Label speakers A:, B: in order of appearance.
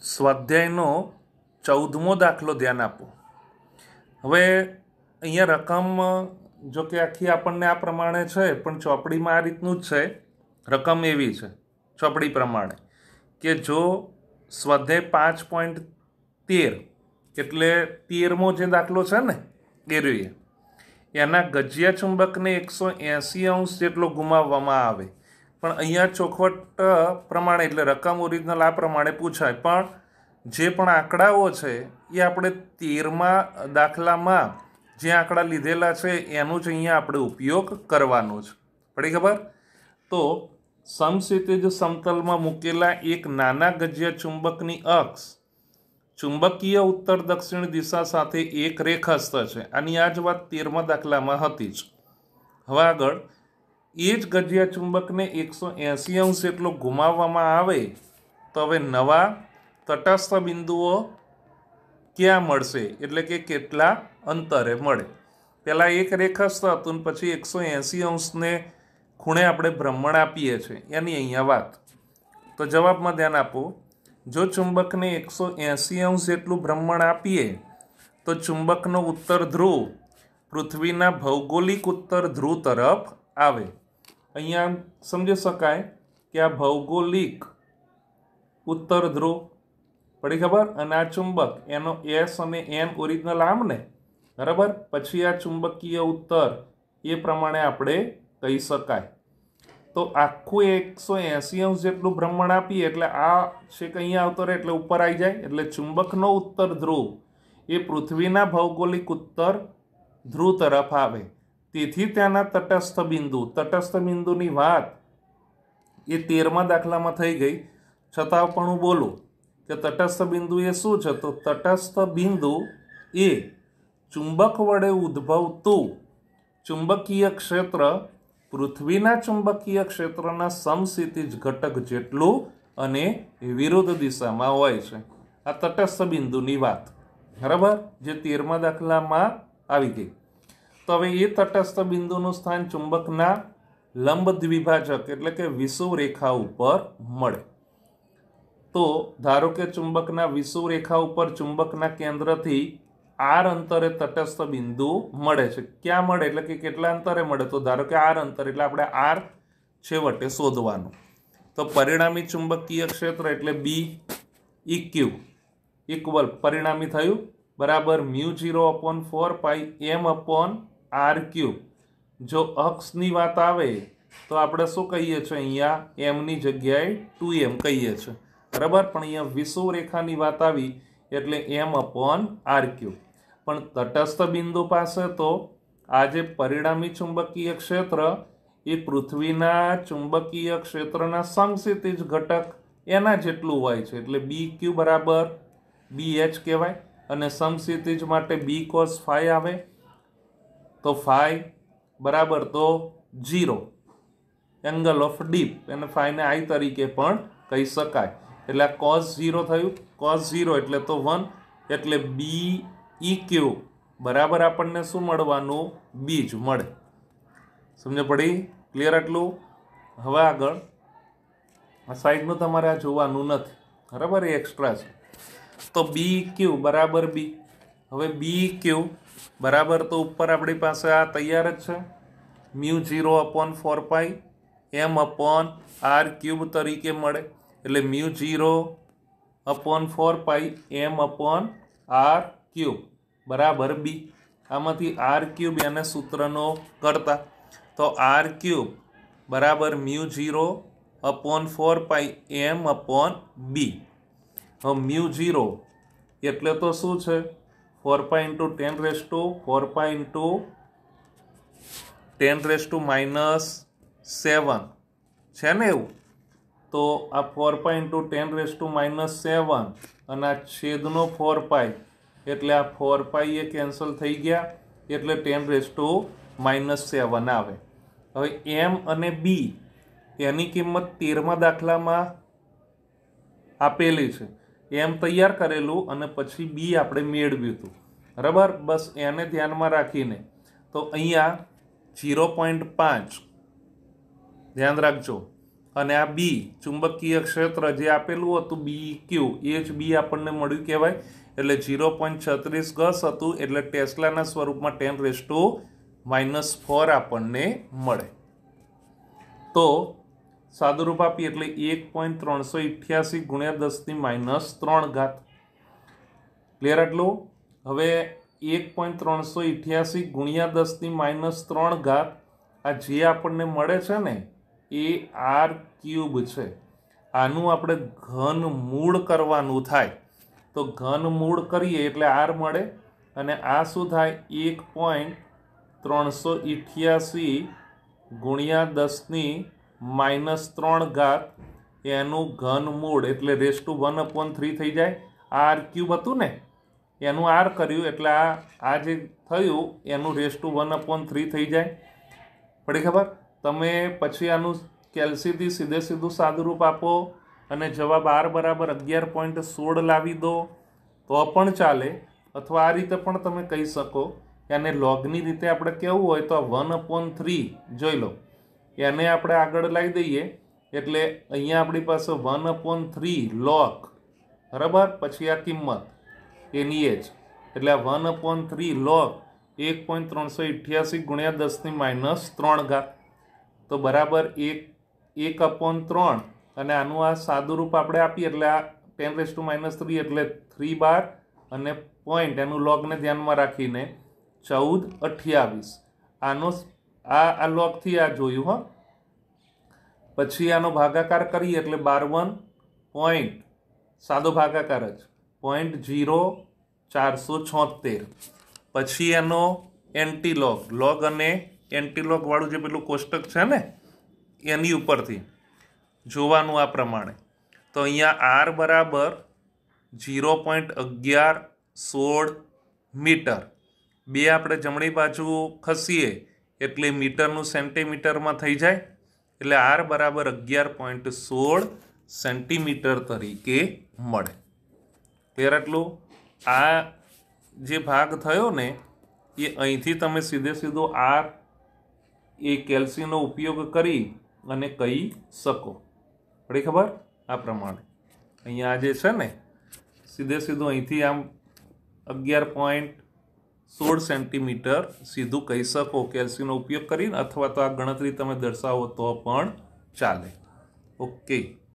A: સ્વાધ્યાયનો ચૌદમો દાખલો ધ્યાન આપો હવે અહીંયા રકમ જો કે આખી આપણને આ પ્રમાણે છે પણ ચોપડીમાં આ રીતનું જ છે રકમ એવી છે ચોપડી પ્રમાણે કે જો સ્વાધ્યાય પાંચ પોઈન્ટ તેર એટલે તેરમો જે દાખલો છે ને રહીએ એના ગજિયા ચુંબકને એકસો એંસી અંશ જેટલો ગુમાવવામાં આવે પણ અહીંયા ચોખવટ પ્રમાણે એટલે રકમ ઓરિજિનલ આ પ્રમાણે પૂછાય પણ જે પણ આંકડાઓ છે એ આપણે તેરમા દાખલામાં જે આંકડા લીધેલા છે એનો જ અહીંયા આપણે ઉપયોગ કરવાનો છે પડી ખબર તો સમક્ષિતિજ સમતલમાં મૂકેલા એક નાના ગજિયા ચુંબકની અક્ષ ચુંબકીય ઉત્તર દક્ષિણ દિશા સાથે એક રેખસ્થ છે આની આ જ વાત તેરમા દાખલામાં હતી જ હવે આગળ એ જ ગજિયા ચુંબકને એકસો એંસી અંશ એટલો ગુમાવવામાં આવે તો હવે નવા તટસ્થ બિંદુઓ ક્યાં મળશે એટલે કે કેટલા અંતરે મળે પહેલાં એક રેખસ્થ હતું ને પછી એકસો એંસી અંશને ખૂણે આપણે ભ્રમણ આપીએ છીએ એની અહીંયા વાત તો જવાબમાં ધ્યાન આપો જો ચુંબકને એકસો એંસી અંશ જેટલું ભ્રમણ આપીએ તો ચુંબકનો ઉત્તર ધ્રુવ પૃથ્વીના ભૌગોલિક ઉત્તર ધ્રુવ તરફ આવે અહીંયા સમજી શકાય કે આ ભૌગોલિક ઉત્તર ધ્રુવ પડી ખબર અને આ ચુંબક એનો એસ અને એન ઓરિજિનલ આમ ને બરાબર પછી આ ચુંબકીય ઉત્તર એ પ્રમાણે આપણે કહી શકાય તો આખું એકસો એંસી અંશ જેટલું ભ્રમણ આપીએ એટલે આ છેક અહીંયા આવતો રહે એટલે ઉપર આવી જાય એટલે ચુંબકનો ઉત્તર ધ્રુવ એ પૃથ્વીના ભૌગોલિક ઉત્તર ધ્રુવ તરફ આવે તેથી ત્યાંના તટસ્થ બિંદુ તટસ્થ બિંદુની વાત એ તેરમા દાખલામાં થઈ ગઈ છતાં પણ હું બોલું કે તટસ્થ બિંદુ એ શું છે તો તટસ્થ બિંદુ એ ચુંબક વડે ઉદ્ભવતું ચુંબકીય ક્ષેત્ર પૃથ્વીના ચુંબકીય ક્ષેત્રના સમસિતિજ ઘટક જેટલું અને વિરુદ્ધ દિશામાં હોય છે આ તટસ્થ બિંદુની વાત બરાબર જે તેરમા દાખલામાં આવી ગઈ તો હવે એ તટસ્થ બિંદુનું સ્થાન ચુંબકના લંબ દ્વિભાજક એટલે કે વિષુવ રેખા ઉપર મળે તો ધારો કે ચુંબકના વિષુવ રેખા ઉપર ચુંબકના કેન્દ્રથી આર અંતરે તટસ્થ બિંદુ મળે છે ક્યાં મળે એટલે કે કેટલા અંતરે મળે તો ધારો કે આર અંતર એટલે આપણે આર છેવટે શોધવાનું તો પરિણામી ચુંબકીય ક્ષેત્ર એટલે બી ઇક્યુ ઇક્વલ પરિણામી થયું બરાબર mu zero upon four pi એમ અપોન આર ક્યુબ જો અક્ષની વાત આવે તો આપણે શું કહીએ છીએ અહીંયા એમની જગ્યાએ ટુ એમ કહીએ છીએ બરાબર પણ અહીંયા વિષુવ રેખાની વાત આવી એટલે એમ અપોન આર ક્યુબ પણ તટસ્થ બિંદુ પાસે તો આ જે પરિણામી ચુંબકીય ક્ષેત્ર એ પૃથ્વીના ચુંબકીય ક્ષેત્રના સંક્ષિતિજ ઘટક એના જેટલું હોય છે એટલે બી ક્યુ બરાબર બી એચ કહેવાય અને સમક્ષિતિજ માટે બી કોસ ફાઈ આવે તો ફાઈ બરાબર તો ઝીરો એંગલ ઓફ ડીપ એને ફાઈને આઈ તરીકે પણ કહી શકાય એટલે આ કોસ ઝીરો થયું કોસ ઝીરો એટલે તો વન એટલે બી ઈ ક્યુ બરાબર આપણને શું મળવાનું બીજ મળે સમજ પડી ક્લિયર આટલું હવે આગળ આ સાઈડનું તમારે આ જોવાનું નથી બરાબર એ એક્સ્ટ્રા છે તો બી ક્યુ e બરાબર બી હવે બી ક્યુ e બરાબર તો ઉપર આપણી પાસે આ તૈયાર જ છે mu zero upon four pi એમ અપોન આર ક્યુબ તરીકે મળે એટલે mu zero upon four pi એમ અપોન આર ક્યુબ બરાબર બી આમાંથી આર ક્યુબ એને સૂત્રનો કરતા તો આર ક્યુબ બરાબર mu zero upon four pi એમ અપોન બી હવે મ્યુ ઝીરો એટલે તો શું છે four pi into ten raise to four pi into ten raise to minus seven છે ને એવું તો આ four pi into ten raise to minus seven અને આ છેદનો ફોર પાય એટલે આ ફોર પાય એ કેન્સલ થઈ ગયા એટલે ten raise to minus seven આવે હવે એમ અને બી એની કિંમત તેરમા દાખલામાં આપેલી છે એમ તૈયાર કરેલું અને પછી બી આપણે મેળવ્યું હતું બરાબર બસ એને ધ્યાનમાં રાખીને તો અહીંયા ઝીરો પોઈન્ટ પાંચ ધ્યાન રાખજો અને આ બી ચુંબકીય ક્ષેત્ર જે આપેલું હતું બી ક્યુ e એ જ બી આપણને મળ્યું કહેવાય એટલે ઝીરો પોઈન્ટ છત્રીસ ગસ હતું એટલે ટેસ્લાના સ્વરૂપમાં ten raise to minus four આપણને મળે તો સાદુરૂપ આપી એટલે એક પોઈન્ટ ત્રણસો ઇઠ્યાસી ગુણ્યા દસની માઇનસ ત્રણ ઘાત ક્લિયર આટલું હવે એક પોઈન્ટ ત્રણસો ઇઠ્યાસી ગુણ્યા દસની માઇનસ ત્રણ ઘાત આ જે આપણને મળે છે ને એ આર ક્યુબ છે આનું આપણે ઘન મૂળ કરવાનું થાય તો ઘન મૂળ કરીએ એટલે આર મળે અને આ શું થાય એક પોઈન્ટ ત્રણસો ઇઠ્યાસી ગુણ્યા દસની માઇનસ ત્રણ ઘાત એનું ઘન મૂળ એટલે raise to one upon three થઈ જાય આર ક્યુબ હતું ને એનું આર કર્યું એટલે આ આ જે થયું એનું raise to one upon three થઈ જાય પડી ખબર તમે પછી આનું કેલ્સીથી સીધે સીધું સાદુરૂપ આપો અને જવાબ આર બરાબર અગિયાર પોઈન્ટ સોળ લાવી દો તો પણ ચાલે અથવા આ રીતે પણ તમે કહી શકો એને લોગની રીતે આપણે કહેવું હોય તો વન અપોન થ્રી જોઈ લો એને આપણે આગળ લાવી દઈએ એટલે અહીંયા આપણી પાસે વન અપોન થ્રી લોક બરાબર પછી આ કિંમત એની એજ એટલે આ વન અપોન થ્રી લોક એક પોઈન્ટ ત્રણસો અઠ્યાસી ગુણ્યા દસની માઇનસ ત્રણ ઘાત તો બરાબર એક એક અપોન ત્રણ અને આનું આ સાદું રૂપ આપણે આપીએ એટલે આ ten raise to minus three એટલે થ્રી બાર અને પોઈન્ટ એનું લોગને ધ્યાનમાં રાખીને ચૌદ અઠ્યાવીસ આનો આ આ લોકથી આ જોયું હો પછી આનો ભાગાકાર કરીએ એટલે બારવન પોઈન્ટ સાદો ભાગાકાર જ પોઈન્ટ જીરો ચારસો છોતેર પછી એનો એન્ટીલોગ લોગ અને એન્ટીલોગવાળું જે પેલું કોષ્ટક છે ને એની ઉપરથી જોવાનું આ પ્રમાણે તો અહીંયા આર બરાબર જીરો પોઈન્ટ અગિયાર સોળ મીટર બે આપણે જમણી બાજુ ખસીએ એટલે મીટરનું સેન્ટીમીટરમાં થઈ જાય એટલે આર બરાબર અગિયાર પોઈન્ટ સોળ સેન્ટીમીટર તરીકે મળે ક્લિયર આટલું આ જે ભાગ થયો ને એ અહીંથી તમે સીધે સીધો આર એ કેલ્સીનો ઉપયોગ કરી અને કહી શકો પડી ખબર આ પ્રમાણે અહીંયા આ જે છે ને સીધે સીધો અહીંથી આમ અગિયાર પોઈન્ટ સોળ સેન્ટીમીટર સીધું કહી શકો કેલ્સીનો ઉપયોગ કરીને અથવા તો આ ગણતરી તમે દર્શાવો તો પણ ચાલે ઓકે